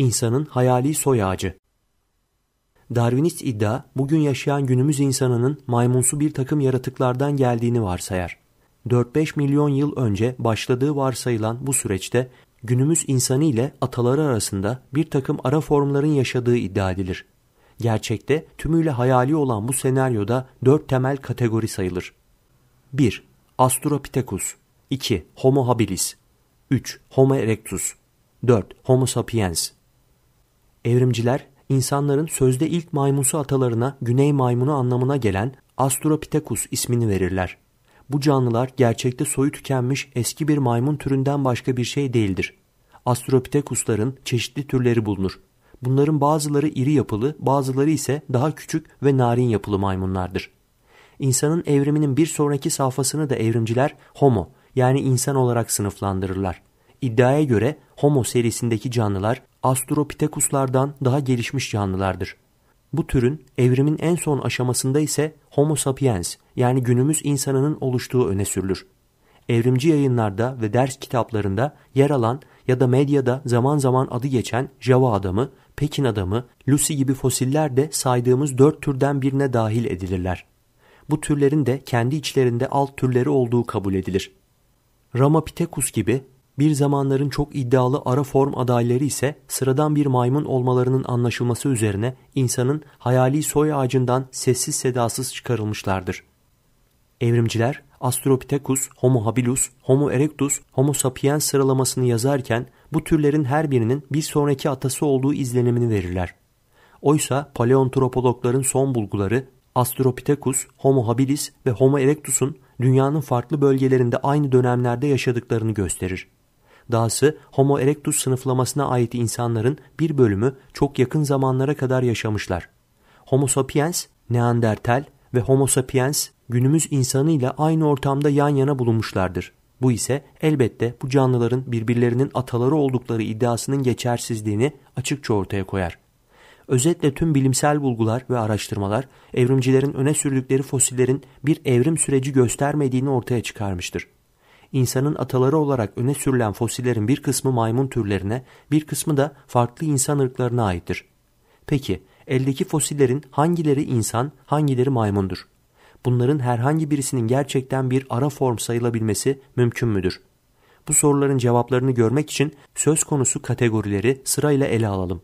insanın hayali soy ağacı. Darwinist iddia bugün yaşayan günümüz insanının maymunsu bir takım yaratıklardan geldiğini varsayar. 4-5 milyon yıl önce başladığı varsayılan bu süreçte günümüz insanı ile ataları arasında bir takım ara formların yaşadığı iddia edilir. Gerçekte tümüyle hayali olan bu senaryoda 4 temel kategori sayılır. 1. Australopithecus 2. Homo habilis 3. Homo erectus 4. Homo sapiens Evrimciler insanların sözde ilk maymunsu atalarına güney maymunu anlamına gelen Australopithecus ismini verirler. Bu canlılar gerçekte soyu tükenmiş eski bir maymun türünden başka bir şey değildir. Australopithecus'ların çeşitli türleri bulunur. Bunların bazıları iri yapılı, bazıları ise daha küçük ve narin yapılı maymunlardır. İnsanın evriminin bir sonraki safhasını da evrimciler homo yani insan olarak sınıflandırırlar. İddiaya göre homo serisindeki canlılar Australopithecuslardan daha gelişmiş canlılardır. Bu türün evrimin en son aşamasında ise Homo sapiens yani günümüz insanının oluştuğu öne sürülür. Evrimci yayınlarda ve ders kitaplarında yer alan ya da medyada zaman zaman adı geçen Java adamı, Pekin adamı, Lucy gibi fosiller de saydığımız dört türden birine dahil edilirler. Bu türlerin de kendi içlerinde alt türleri olduğu kabul edilir. Ramapithecus gibi bir zamanların çok iddialı ara form adayları ise sıradan bir maymun olmalarının anlaşılması üzerine insanın hayali soy ağacından sessiz sedasız çıkarılmışlardır. Evrimciler Australopithecus, Homo habilis, Homo erectus, Homo sapiens sıralamasını yazarken bu türlerin her birinin bir sonraki atası olduğu izlenimini verirler. Oysa paleontropologların son bulguları Australopithecus, Homo habilis ve Homo erectus'un dünyanın farklı bölgelerinde aynı dönemlerde yaşadıklarını gösterir. Dahası Homo erectus sınıflamasına ait insanların bir bölümü çok yakın zamanlara kadar yaşamışlar. Homo sapiens, Neandertal ve Homo sapiens günümüz insanıyla aynı ortamda yan yana bulunmuşlardır. Bu ise elbette bu canlıların birbirlerinin ataları oldukları iddiasının geçersizliğini açıkça ortaya koyar. Özetle tüm bilimsel bulgular ve araştırmalar evrimcilerin öne sürdükleri fosillerin bir evrim süreci göstermediğini ortaya çıkarmıştır insanın ataları olarak öne sürülen fosillerin bir kısmı maymun türlerine, bir kısmı da farklı insan ırklarına aittir. Peki, eldeki fosillerin hangileri insan, hangileri maymundur? Bunların herhangi birisinin gerçekten bir ara form sayılabilmesi mümkün müdür? Bu soruların cevaplarını görmek için söz konusu kategorileri sırayla ele alalım.